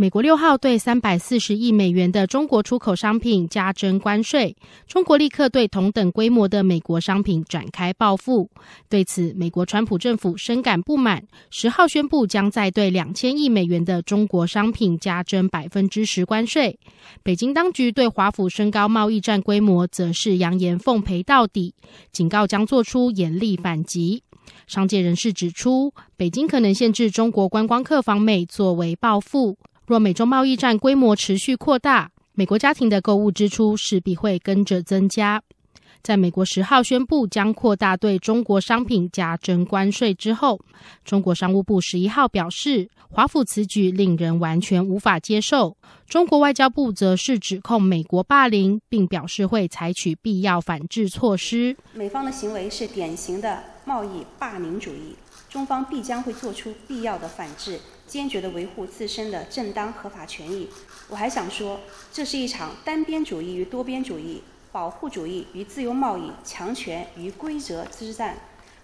美国六号对三百四十亿美元的中国出口商品加征关税，中国立刻对同等规模的美国商品展开报复。对此，美国川普政府深感不满，十号宣布将再对两千亿美元的中国商品加征百分之十关税。北京当局对华府升高贸易战规模，则是扬言奉陪到底，警告将做出严厉反击。商界人士指出，北京可能限制中国观光客访美作为报复。若美中贸易战规模持续扩大，美国家庭的购物支出势必会跟着增加。在美国十号宣布将扩大对中国商品加征关税之后，中国商务部十一号表示，华府此举令人完全无法接受。中国外交部则是指控美国霸凌，并表示会采取必要反制措施。美方的行为是典型的。贸易霸凌主义，中方必将会做出必要的反制，坚决地维护自身的正当合法权益。我还想说，这是一场单边主义与多边主义、保护主义与自由贸易、强权与规则之战。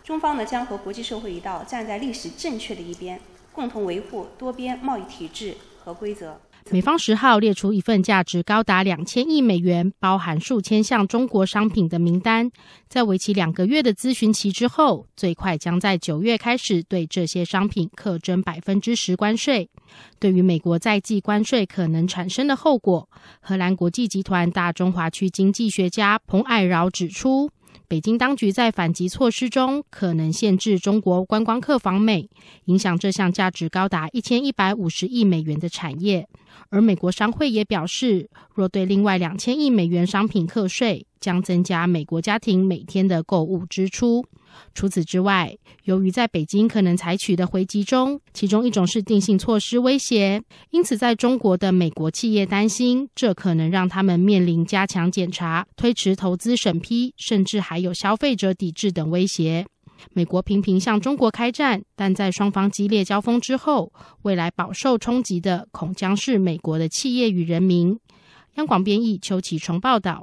中方呢，将和国际社会一道，站在历史正确的一边，共同维护多边贸易体制和规则。美方十号列出一份价值高达两千亿美元、包含数千项中国商品的名单，在为期两个月的咨询期之后，最快将在九月开始对这些商品课征百分之十关税。对于美国在即关税可能产生的后果，荷兰国际集团大中华区经济学家彭爱饶指出。北京当局在反击措施中可能限制中国观光客访美，影响这项价值高达一千一百五十亿美元的产业。而美国商会也表示，若对另外两千亿美元商品课税，将增加美国家庭每天的购物支出。除此之外，由于在北京可能采取的回击中，其中一种是定性措施威胁，因此在中国的美国企业担心，这可能让他们面临加强检查、推迟投资审批，甚至还有消费者抵制等威胁。美国频频向中国开战，但在双方激烈交锋之后，未来饱受冲击的恐将是美国的企业与人民。央广编译邱启聪报道。